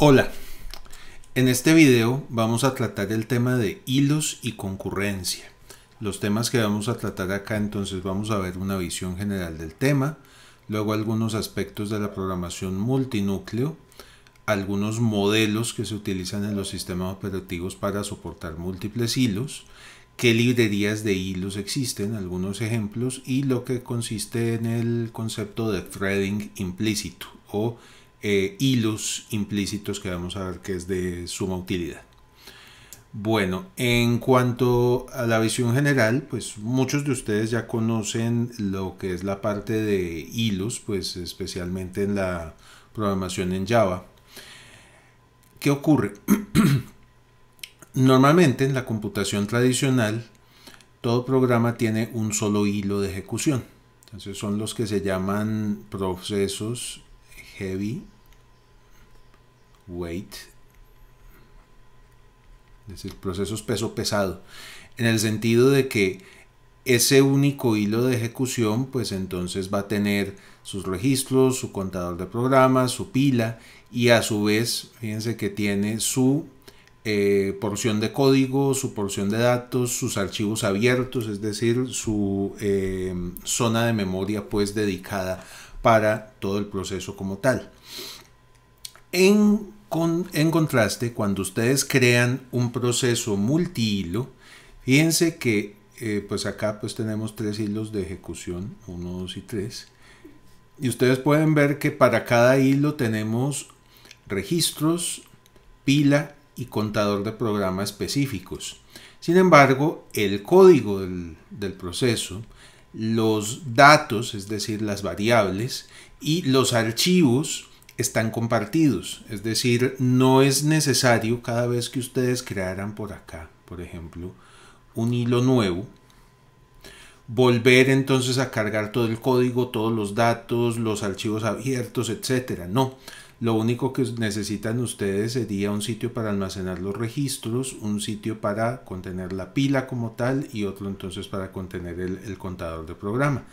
Hola, en este video vamos a tratar el tema de hilos y concurrencia. Los temas que vamos a tratar acá entonces vamos a ver una visión general del tema, luego algunos aspectos de la programación multinúcleo, algunos modelos que se utilizan en los sistemas operativos para soportar múltiples hilos, qué librerías de hilos existen, algunos ejemplos y lo que consiste en el concepto de threading implícito o eh, hilos implícitos que vamos a ver que es de suma utilidad. Bueno, en cuanto a la visión general, pues muchos de ustedes ya conocen lo que es la parte de hilos, pues especialmente en la programación en Java. ¿Qué ocurre? Normalmente en la computación tradicional, todo programa tiene un solo hilo de ejecución. Entonces son los que se llaman procesos heavy weight. Es decir, procesos peso pesado. En el sentido de que ese único hilo de ejecución, pues entonces va a tener sus registros, su contador de programas, su pila y a su vez, fíjense que tiene su eh, porción de código, su porción de datos, sus archivos abiertos, es decir, su eh, zona de memoria pues dedicada para todo el proceso como tal. En, contraste, cuando ustedes crean un proceso multihilo, fíjense que eh, pues acá pues tenemos tres hilos de ejecución, 1, 2 y 3. Y ustedes pueden ver que para cada hilo tenemos registros, pila y contador de programa específicos. Sin embargo, el código del proceso los datos, es decir, las variables, y los archivos están compartidos. Es decir, no es necesario cada vez que ustedes crearan por acá, por ejemplo, un hilo nuevo, volver entonces a cargar todo el código, todos los datos, los archivos abiertos, etcétera. No, lo único que necesitan ustedes sería un sitio para almacenar los registros, un sitio para contener la pila como tal y otro entonces para contener el, contador de programa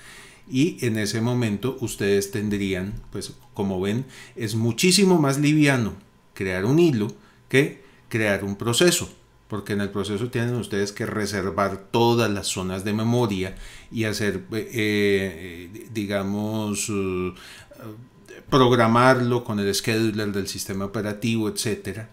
y en ese momento ustedes tendrían, pues como ven, es muchísimo más liviano crear un hilo que crear un proceso, porque en el proceso tienen ustedes que reservar todas las zonas de memoria y hacer, eh, eh, digamos, eh, programarlo con el scheduler del sistema operativo, etcétera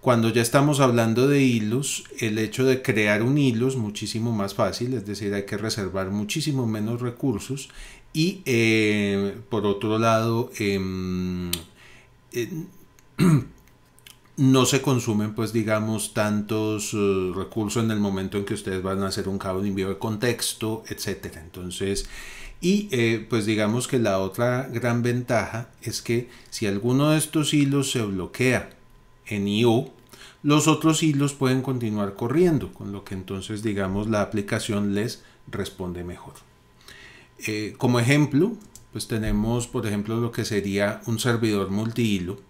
cuando ya estamos hablando de hilos, el hecho de crear un hilo es muchísimo más fácil, es decir, hay que reservar muchísimo menos recursos y eh, por otro lado, em, no se consumen, pues digamos, tantos eh, recursos en el momento en que ustedes van a hacer un cabo de envío de contexto, etcétera. Entonces, y eh, pues digamos que la otra gran ventaja es que si alguno de estos hilos se bloquea en IO, los otros hilos pueden continuar corriendo, con lo que entonces digamos la aplicación les responde mejor. Eh, como ejemplo, pues tenemos por ejemplo lo que sería un servidor multihilo.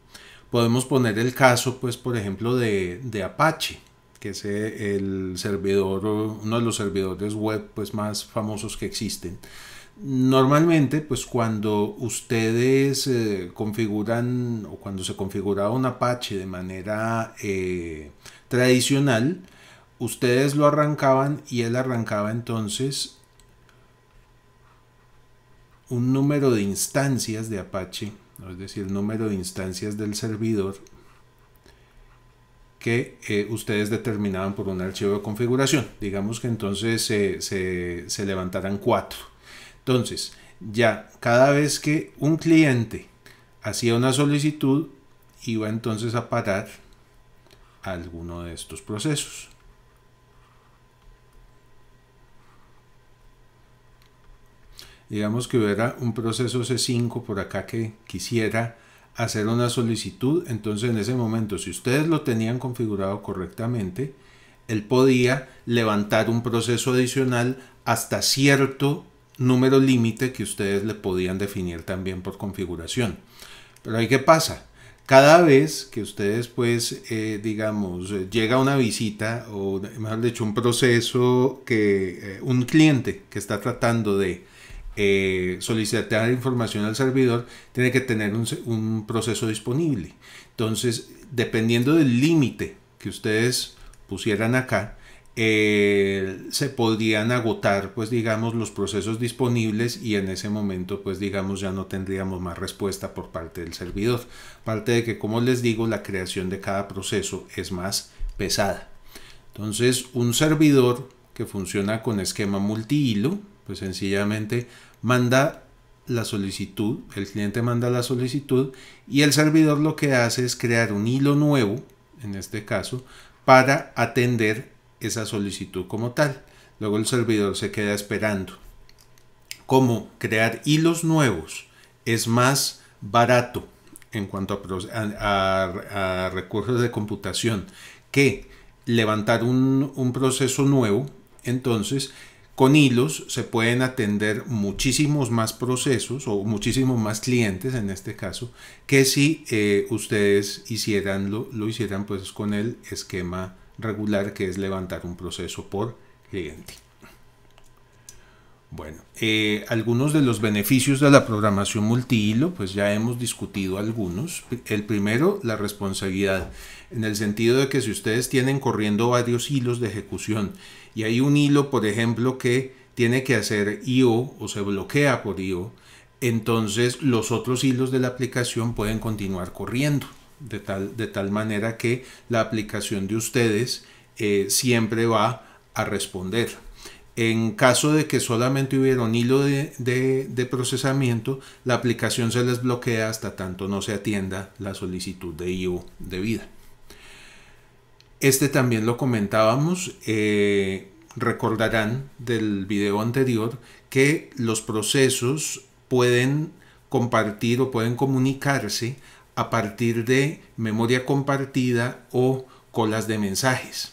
Podemos poner el caso pues por ejemplo de, Apache que es eh, el servidor, uno de los servidores web pues, más famosos que existen, Normalmente, pues cuando ustedes eh, configuran o cuando se configuraba un Apache de manera eh, tradicional, ustedes lo arrancaban y él arrancaba entonces un número de instancias de Apache, es decir, el número de instancias del servidor que eh, ustedes determinaban por un archivo de configuración. Digamos que entonces se, se levantaran cuatro entonces, ya cada vez que un cliente hacía una solicitud, iba entonces a parar alguno de estos procesos. Digamos que hubiera un proceso C5 por acá que quisiera hacer una solicitud, entonces en ese momento, si ustedes lo tenían configurado correctamente, él podía levantar un proceso adicional hasta cierto número límite que ustedes le podían definir también por configuración. Pero ahí qué pasa. Cada vez que ustedes, pues, eh, digamos, eh, llega una visita o, mejor dicho, un proceso que eh, un cliente que está tratando de solicitar información al servidor tiene que tener un proceso disponible. Entonces, dependiendo del límite que ustedes pusieran acá, eh, se podrían agotar, pues digamos, los procesos disponibles y en ese momento, pues digamos, ya no tendríamos más respuesta por parte del servidor. Parte de que, como les digo, la creación de cada proceso es más pesada. Entonces, un servidor que funciona con esquema multihilo, pues sencillamente manda la solicitud, el cliente manda la solicitud y el servidor lo que hace es crear un hilo nuevo, en este caso, para atender esa solicitud como tal. Luego el servidor se queda esperando. Como crear hilos nuevos es más barato en cuanto a, recursos de computación que levantar un, proceso nuevo, entonces con hilos se pueden atender muchísimos más procesos o muchísimos más clientes en este caso que si eh, ustedes hicieran lo, lo, hicieran pues con el esquema regular que es levantar un proceso por cliente. Bueno, eh, algunos de los beneficios de la programación multihilo, pues ya hemos discutido algunos. El primero, la responsabilidad, en el sentido de que si ustedes tienen corriendo varios hilos de ejecución y hay un hilo, por ejemplo, que tiene que hacer IO o se bloquea por IO, entonces los otros hilos de la aplicación pueden continuar corriendo de tal, manera que la aplicación de ustedes eh, siempre va a responder. En caso de que solamente hubiera un hilo de, procesamiento, la aplicación se les bloquea hasta tanto no se atienda la solicitud de IO debida. Este también lo comentábamos, eh, recordarán del video anterior que los procesos pueden compartir o pueden comunicarse a partir de memoria compartida o colas de mensajes.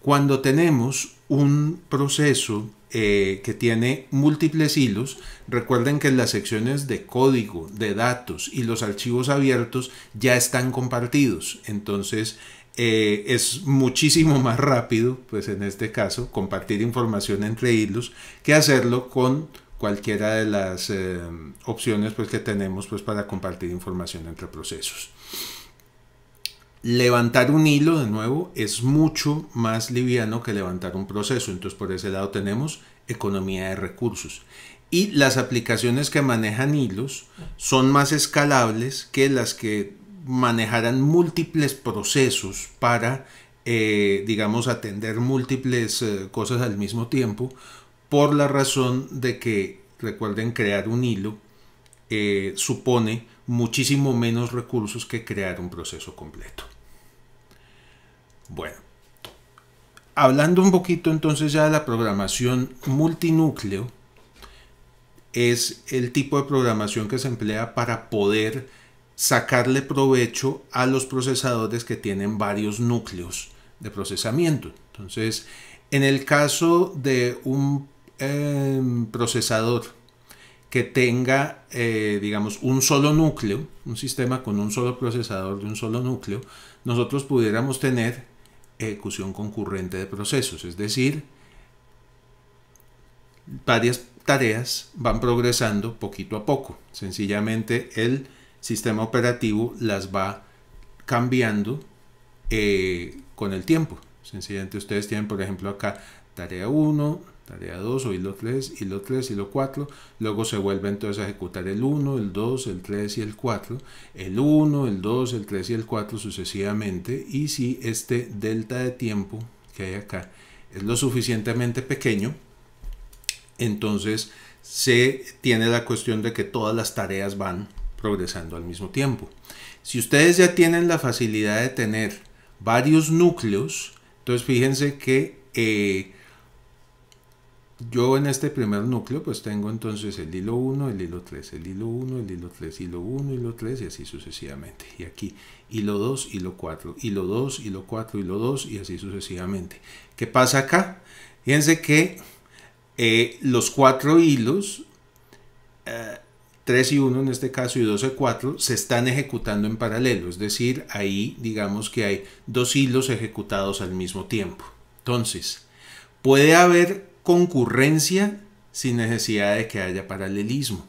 Cuando tenemos un proceso eh, que tiene múltiples hilos, recuerden que las secciones de código, de datos y los archivos abiertos ya están compartidos. Entonces, eh, es muchísimo más rápido, pues en este caso, compartir información entre hilos que hacerlo con cualquiera de las eh, opciones pues, que tenemos pues, para compartir información entre procesos. Levantar un hilo, de nuevo, es mucho más liviano que levantar un proceso. Entonces, por ese lado tenemos economía de recursos. Y las aplicaciones que manejan hilos son más escalables que las que manejaran múltiples procesos para, eh, digamos, atender múltiples eh, cosas al mismo tiempo, por la razón de que, recuerden, crear un hilo eh, supone muchísimo menos recursos que crear un proceso completo. Bueno, hablando un poquito entonces ya de la programación multinúcleo, es el tipo de programación que se emplea para poder sacarle provecho a los procesadores que tienen varios núcleos de procesamiento. Entonces, en el caso de un Em, procesador que tenga, eh, digamos, un solo núcleo, un sistema con un solo procesador de un solo núcleo, nosotros pudiéramos tener ejecución concurrente de procesos, es decir, varias tareas van progresando poquito a poco. Sencillamente el sistema operativo las va cambiando eh, con el tiempo. Sencillamente ustedes tienen, por ejemplo, acá tarea 1, Tarea 2, hilo 3, hilo 3, y hilo 4. Luego se vuelve entonces a ejecutar el 1, el 2, el 3 y el 4. El 1, el 2, el 3 y el 4 sucesivamente. Y si este delta de tiempo que hay acá es lo suficientemente pequeño, entonces se tiene la cuestión de que todas las tareas van progresando al mismo tiempo. Si ustedes ya tienen la facilidad de tener varios núcleos, entonces fíjense que... Eh, yo en este primer núcleo pues tengo entonces el hilo 1, el hilo 3, el hilo 1, el hilo 3, hilo 1, hilo 3 y así sucesivamente. Y aquí hilo 2, hilo 4, hilo 2, hilo 4, hilo 2 y así sucesivamente. ¿Qué pasa acá? Fíjense que eh, los cuatro hilos, 3 eh, y 1 en este caso y 2 y 4, se están ejecutando en paralelo. Es decir, ahí digamos que hay dos hilos ejecutados al mismo tiempo. Entonces, puede haber concurrencia sin necesidad de que haya paralelismo.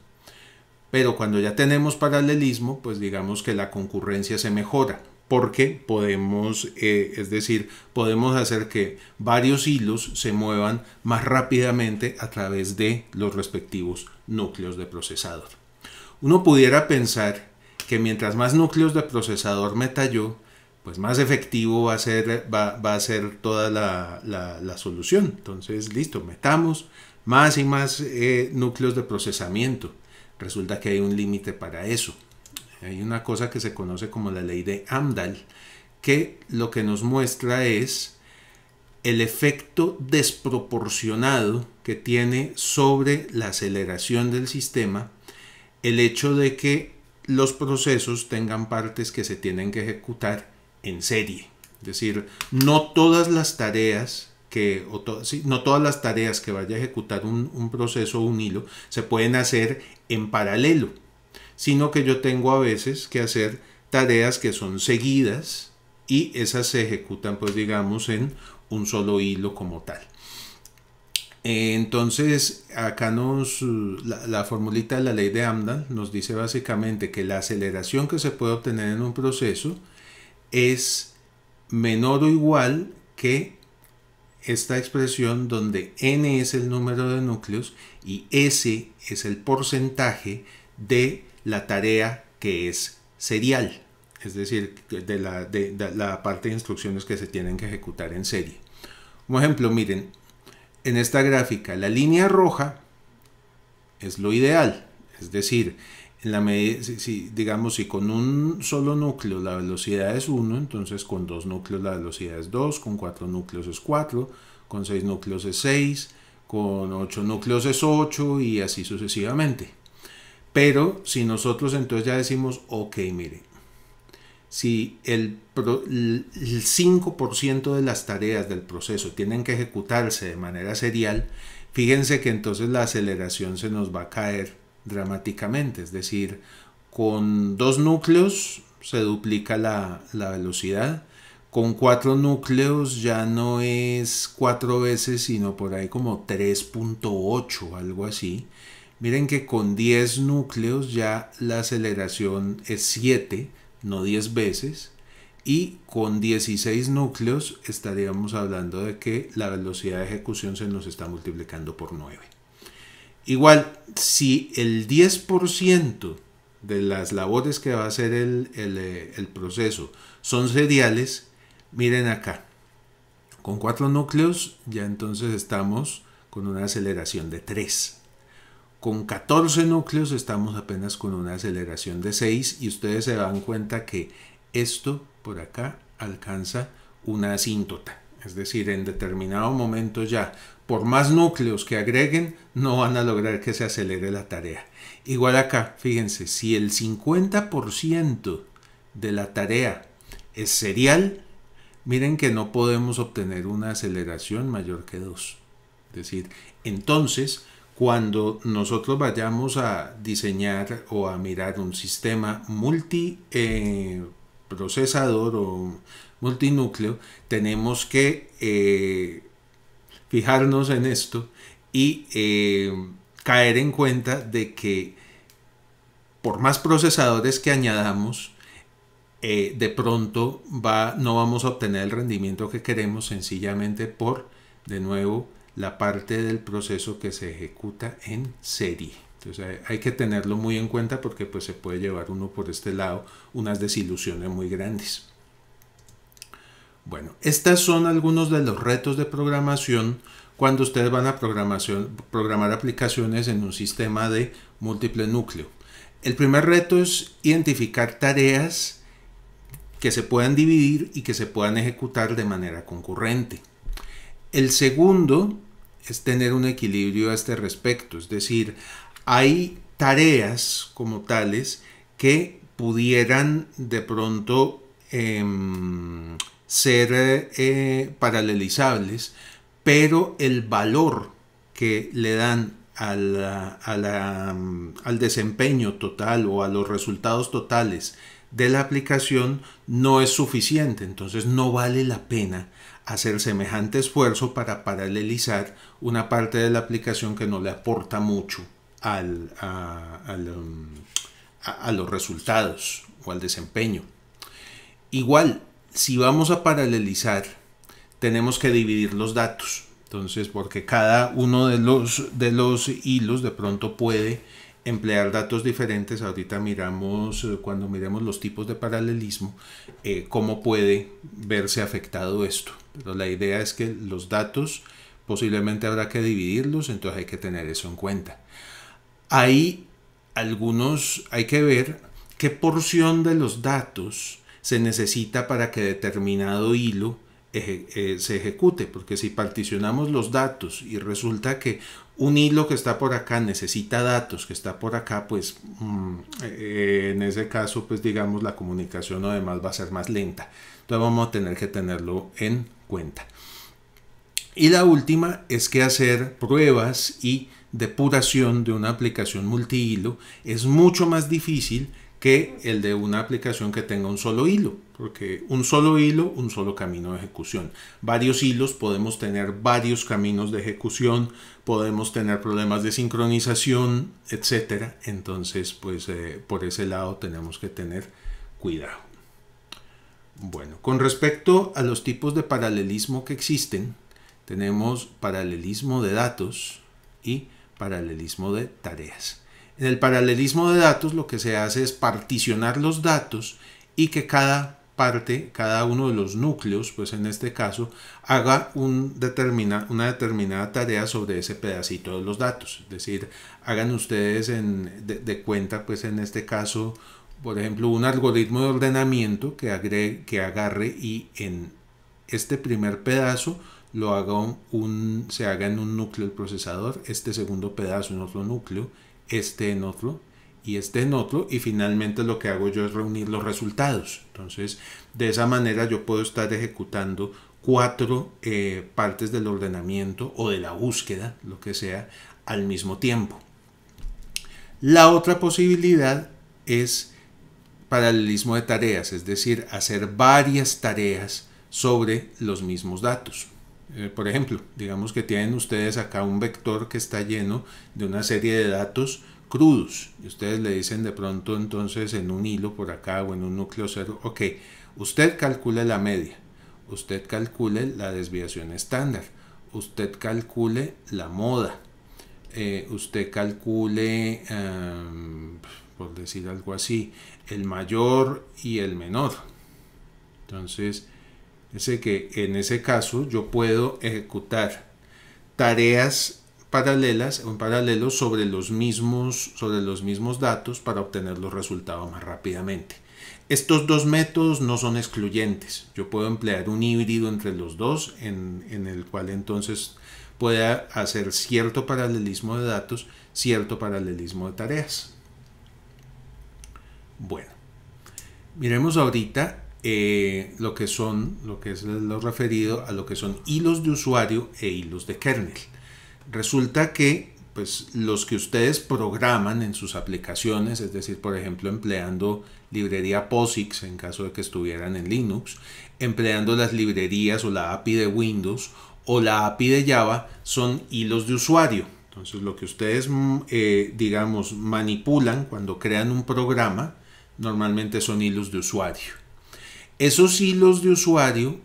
Pero cuando ya tenemos paralelismo, pues digamos que la concurrencia se mejora, porque podemos, eh, es decir, podemos hacer que varios hilos se muevan más rápidamente a través de los respectivos núcleos de procesador. Uno pudiera pensar que mientras más núcleos de procesador me yo, pues más efectivo va a ser, va, a ser toda la, solución. Entonces, listo, metamos más y más eh, núcleos de procesamiento. Resulta que hay un límite para eso. Hay una cosa que se conoce como la ley de Amdahl, que lo que nos muestra es el efecto desproporcionado que tiene sobre la aceleración del sistema el hecho de que los procesos tengan partes que se tienen que ejecutar en serie. Es decir, no todas las tareas que, no todas las tareas que vaya a ejecutar un, proceso un hilo se pueden hacer en paralelo, sino que yo tengo a veces que hacer tareas que son seguidas y esas se ejecutan pues digamos en un solo hilo como tal. Entonces, acá nos, la, la, formulita de la ley de Amdahl nos dice básicamente que la aceleración que se puede obtener en un proceso es menor o igual que esta expresión donde n es el número de núcleos y s es el porcentaje de la tarea que es serial, es decir, de la, parte de instrucciones que se tienen que ejecutar en serie. Como ejemplo, miren, en esta gráfica la línea roja es lo ideal, es decir, en la medida, si, digamos, si con un solo núcleo la velocidad es 1, entonces con dos núcleos la velocidad es 2, con cuatro núcleos es 4, con seis núcleos es 6, con ocho núcleos es 8 y así sucesivamente. Pero si nosotros entonces ya decimos, ok, mire, si el 5% de las tareas del proceso tienen que ejecutarse de manera serial, fíjense que entonces la aceleración se nos va a caer dramáticamente, es decir, con dos núcleos se duplica la, velocidad, con cuatro núcleos ya no es cuatro veces, sino por ahí como 3.8, algo así. Miren que con 10 núcleos ya la aceleración es 7, no 10 veces. Y con 16 núcleos estaríamos hablando de que la velocidad de ejecución se nos está multiplicando por 9. Igual, si el 10% de las labores que va a hacer eh, el, proceso son seriales, miren acá. Con cuatro núcleos ya entonces estamos con una aceleración de 3. Con 14 núcleos estamos apenas con una aceleración de 6 y ustedes se dan cuenta que esto por acá alcanza una asíntota. Es decir, en determinado momento ya por más núcleos que agreguen, no van a lograr que se acelere la tarea. Igual acá, fíjense, si el 50% de la tarea es serial, miren que no podemos obtener una aceleración mayor que 2. Es decir, entonces, cuando nosotros vayamos a diseñar o a mirar un sistema multiprocesador eh, procesador o multinúcleo, tenemos que... Eh, fijarnos en esto y eh, caer en cuenta de que por más procesadores que añadamos, eh, de pronto va, no vamos a obtener el rendimiento que queremos sencillamente por, de nuevo, la parte del proceso que se ejecuta en serie. Entonces hay, que tenerlo muy en cuenta porque pues, se puede llevar uno por este lado unas desilusiones muy grandes. Bueno, estos son algunos de los retos de programación cuando ustedes van a programar aplicaciones en un sistema de múltiple núcleo. El primer reto es identificar tareas que se puedan dividir y que se puedan ejecutar de manera concurrente. El segundo es tener un equilibrio a este respecto, es decir, hay tareas como tales que pudieran de pronto em, ser eh, paralelizables, pero el valor que le dan mm, al desempeño total o a los resultados totales de la aplicación no es suficiente, entonces no vale la pena hacer semejante esfuerzo para paralelizar una parte de la aplicación que no le aporta mucho mm, a los resultados o al desempeño. Igual, si vamos a paralelizar, tenemos que dividir los datos. Entonces, porque cada uno de los, de los hilos de pronto puede emplear datos diferentes. Ahorita miramos, eh, cuando miremos los tipos de paralelismo, eh, cómo puede verse afectado esto. Pero la idea es que los datos posiblemente habrá que dividirlos, entonces hay que tener eso en cuenta. Hay algunos, hay que ver qué porción de los datos se necesita para que determinado hilo eh, se ejecute, porque si particionamos los datos y resulta que un hilo que está por acá necesita datos que está por acá, pues mm, eh, en ese caso, pues digamos la comunicación además va a ser más lenta. Entonces vamos a tener que tenerlo en cuenta. Y la última es que hacer pruebas y depuración de una aplicación multihilo es mucho más difícil que el de una aplicación que tenga un solo hilo, porque un solo hilo, un solo camino de ejecución. Varios hilos, podemos tener varios caminos de ejecución, podemos tener problemas de sincronización, etcétera. Entonces, pues eh, por ese lado tenemos que tener cuidado. Bueno, con respecto a los tipos de paralelismo que existen, tenemos paralelismo de datos y paralelismo de tareas. En el paralelismo de datos lo que se hace es particionar los datos y que cada parte, cada uno de los núcleos, pues en este caso, haga una determinada tarea sobre ese pedacito de los datos. Es decir, hagan ustedes de, cuenta, pues en este caso, por ejemplo, un algoritmo de ordenamiento que, agarre y en este primer pedazo lo haga se haga en un núcleo el procesador, este segundo pedazo en otro núcleo este en otro y este en otro y finalmente lo que hago yo es reunir los resultados. Entonces de esa manera yo puedo estar ejecutando cuatro eh, partes del ordenamiento o de la búsqueda, lo que sea, al mismo tiempo. La otra posibilidad es paralelismo de tareas, es decir, hacer varias tareas sobre los mismos datos. Eh, por ejemplo, digamos que tienen ustedes acá un vector que está lleno de una serie de datos crudos. Y ustedes le dicen de pronto entonces en un hilo por acá o en un núcleo cero, ok, usted calcule la media, usted calcule la desviación estándar, usted calcule la moda, eh, usted calcule, por decir algo así, el mayor y el menor. Entonces, que en ese caso yo puedo ejecutar tareas paralelas en paralelo sobre los mismos, sobre los mismos datos para obtener los resultados más rápidamente. Estos dos métodos no son excluyentes. Yo puedo emplear un híbrido entre los dos en, en el cual entonces pueda hacer cierto paralelismo de datos, cierto paralelismo de tareas. Bueno, miremos ahorita eh, lo que son, lo que es lo referido a lo que son hilos de usuario e hilos de kernel. Resulta que pues los que ustedes programan en sus aplicaciones, es decir, por ejemplo, empleando librería POSIX en caso de que estuvieran en Linux, empleando las librerías o la API de Windows o la API de Java, son hilos de usuario. Entonces, lo que ustedes, mm, eh, digamos, manipulan cuando crean un programa, normalmente son hilos de usuario. Esos hilos de usuario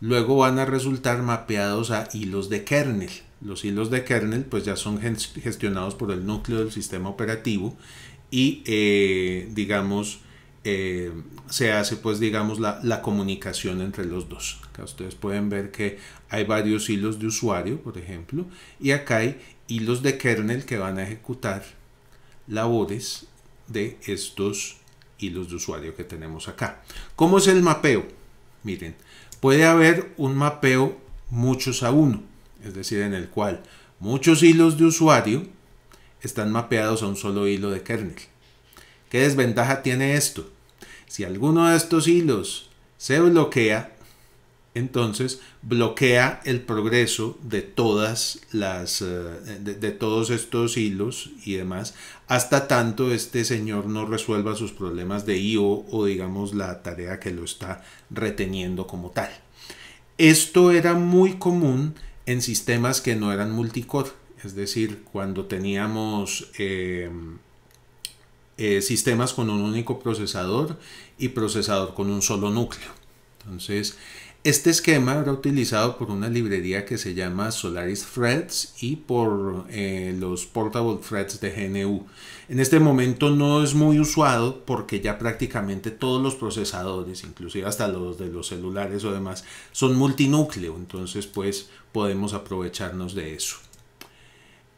luego van a resultar mapeados a hilos de kernel. Los hilos de kernel pues ya son gestionados por el núcleo del sistema operativo y eh, digamos eh, se hace pues digamos la, comunicación entre los dos. ustedes pueden ver que hay varios hilos de usuario por ejemplo y acá hay hilos de kernel que van a ejecutar labores de estos y los de usuario que tenemos acá. ¿Cómo es el mapeo? Miren, puede haber un mapeo muchos a uno, es decir, en el cual muchos hilos de usuario están mapeados a un solo hilo de kernel. ¿Qué desventaja tiene esto? Si alguno de estos hilos se bloquea, entonces bloquea el progreso de todas las eh, de, todos estos hilos y demás hasta tanto este señor no resuelva sus problemas de IO o digamos la tarea que lo está reteniendo como tal. Esto era muy común en sistemas que no eran multicore, es decir, cuando teníamos eh, eh, sistemas con un único procesador y procesador con un solo núcleo. Entonces, este esquema era utilizado por una librería que se llama Solaris Threads y por eh, los Portable Threads de GNU. En este momento no es muy usado porque ya prácticamente todos los procesadores, inclusive hasta los de los celulares o demás, son multinúcleo, entonces pues podemos aprovecharnos de eso.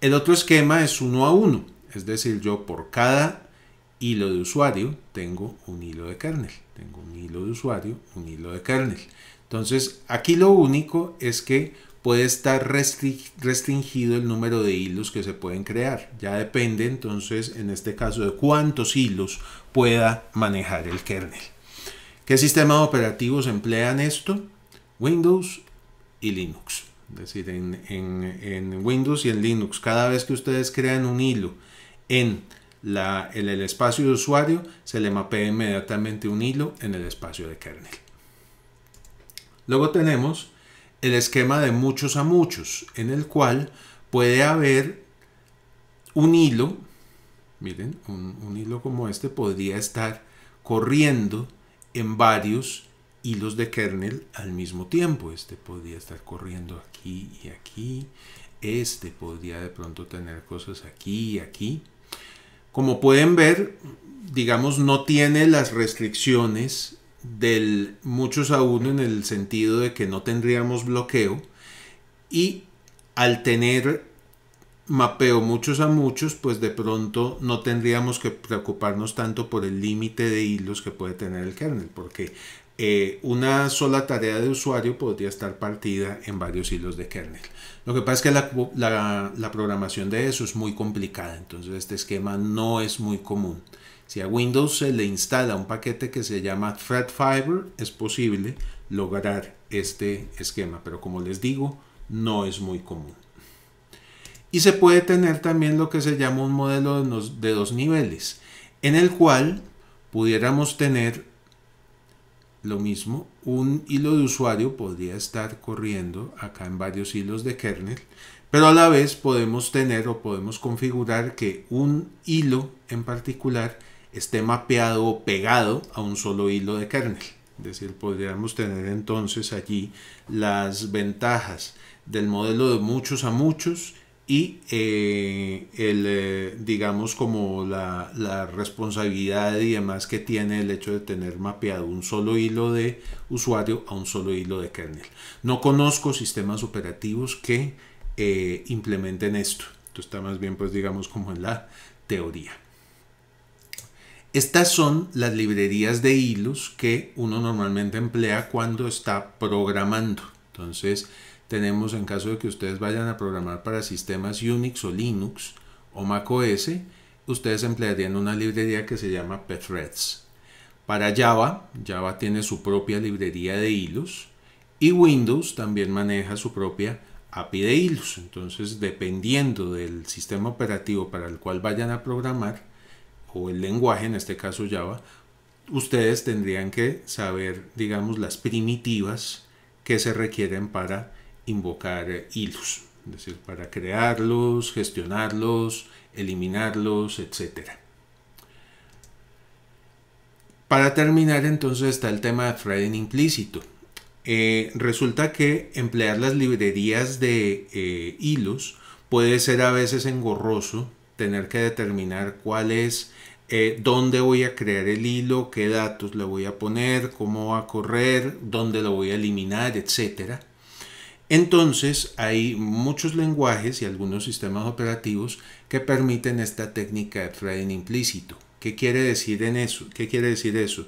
El otro esquema es uno a uno, es decir, yo por cada hilo de usuario tengo un hilo de kernel, tengo un hilo de usuario, un hilo de kernel. Entonces, aquí lo único es que puede estar restringido el número de hilos que se pueden crear. Ya depende entonces, en este caso, de cuántos hilos pueda manejar el kernel. ¿Qué sistemas operativos emplean esto? Windows y Linux. Es decir, en, Windows y en Linux, cada vez que ustedes crean un hilo en el espacio de usuario, se le mapea inmediatamente un hilo en el espacio de kernel. Luego tenemos el esquema de muchos a muchos, en el cual puede haber un hilo, miren, un, hilo como este podría estar corriendo en varios hilos de kernel al mismo tiempo. Este podría estar corriendo aquí y aquí. Este podría de pronto tener cosas aquí y aquí. Como pueden ver, digamos, no tiene las restricciones del muchos a uno en el sentido de que no tendríamos bloqueo y al tener mapeo muchos a muchos, pues de pronto no tendríamos que preocuparnos tanto por el límite de hilos que puede tener el kernel, porque eh, una sola tarea de usuario podría estar partida en varios hilos de kernel. Lo que pasa es que la programación de eso es muy complicada, entonces este esquema no es muy común. Si a Windows se le instala un paquete que se llama Fiber, es posible lograr este esquema, pero como les digo, no es muy común. Y se puede tener también lo que se llama un modelo de dos niveles, en el cual pudiéramos tener lo mismo, un hilo de usuario podría estar corriendo acá en varios hilos de kernel, pero a la vez podemos tener o podemos configurar que un hilo en particular esté mapeado o pegado a un solo hilo de kernel. Es decir, podríamos tener entonces allí las ventajas del modelo de muchos a muchos y eh, el, eh, digamos como la, responsabilidad y demás que tiene el hecho de tener mapeado un solo hilo de usuario a un solo hilo de kernel. No conozco sistemas operativos que eh, implementen esto. Esto está más bien pues digamos como en la teoría. Estas son las librerías de hilos que uno normalmente emplea cuando está programando. Entonces tenemos en caso de que ustedes vayan a programar para sistemas Unix o Linux o macOS, ustedes emplearían una librería que se llama pthreads. Para Java, Java tiene su propia librería de hilos y Windows también maneja su propia API de hilos. Entonces, dependiendo del sistema operativo para el cual vayan a programar, el lenguaje, en este caso Java, ustedes tendrían que saber, digamos, las primitivas que se requieren para invocar hilos, eh, es decir, para crearlos, gestionarlos, eliminarlos, etc. Para terminar entonces está el tema de threading implícito. Eh, resulta que emplear las librerías de hilos eh, puede ser a veces engorroso tener que determinar cuál es eh, dónde voy a crear el hilo, qué datos le voy a poner, cómo va a correr, dónde lo voy a eliminar, etc. Entonces hay muchos lenguajes y algunos sistemas operativos que permiten esta técnica de threading implícito. ¿Qué quiere decir en eso? ¿Qué quiere decir eso?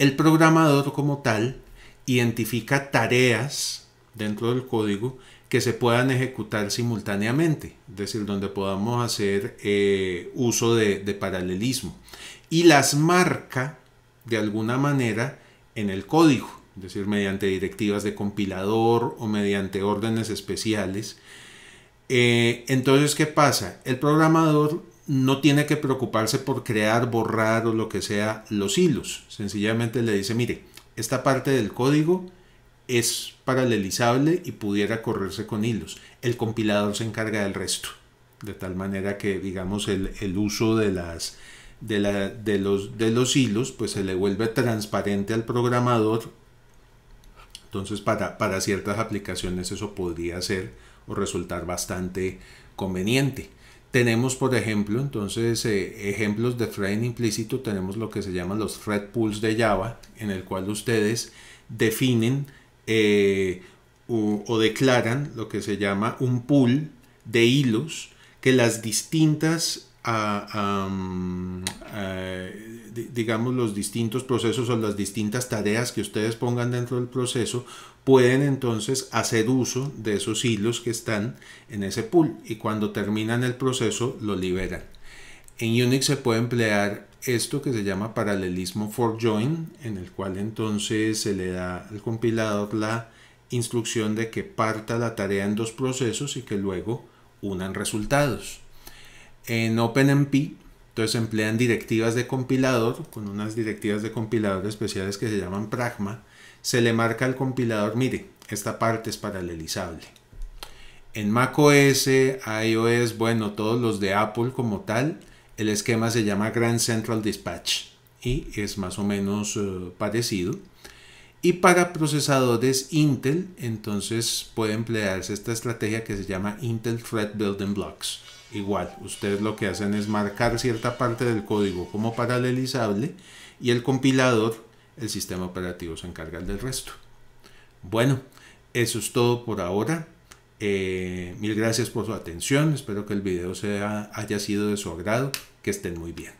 El programador como tal identifica tareas dentro del código que se puedan ejecutar simultáneamente, es decir, donde podamos hacer eh, uso de, paralelismo. Y las marca de alguna manera en el código, es decir, mediante directivas de compilador o mediante órdenes especiales. Eh, entonces, ¿qué pasa? El programador no tiene que preocuparse por crear, borrar o lo que sea los hilos. Sencillamente le dice, mire, esta parte del código es paralelizable y pudiera correrse con hilos. El compilador se encarga del resto, de tal manera que, digamos, el, uso de, las, de, los, de los hilos, pues se le vuelve transparente al programador. Entonces, para, para ciertas aplicaciones eso podría ser o resultar bastante conveniente. Tenemos, por ejemplo, entonces eh, ejemplos de frame implícito. Tenemos lo que se llaman los thread pools de Java, en el cual ustedes definen eh, o, declaran lo que se llama un pool de hilos que las distintas, mm, digamos, los distintos procesos o las distintas tareas que ustedes pongan dentro del proceso pueden entonces hacer uso de esos hilos que están en ese pool y cuando terminan el proceso lo liberan. En Unix se puede emplear esto que se llama paralelismo for join, en el cual entonces se le da al compilador la instrucción de que parta la tarea en dos procesos y que luego unan resultados. En OpenMP, entonces emplean directivas de compilador, con unas directivas de compilador especiales que se llaman pragma, se le marca al compilador, mire, esta parte es paralelizable. En macOS, iOS, bueno, todos los de Apple como tal, el esquema se llama Grand Central Dispatch y es más o menos eh, parecido. Y para procesadores Intel, entonces puede emplearse esta estrategia que se llama Intel Thread Building Blocks. Igual, ustedes lo que hacen es marcar cierta parte del código como paralelizable y el compilador, el sistema operativo, se encarga del resto. Bueno, eso es todo por ahora. Eh, mil gracias por su atención. Espero que el video haya sido de su agrado. Que estén muy bien.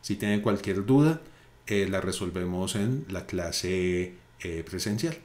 Si tienen cualquier duda, eh, la resolvemos en la clase eh, presencial.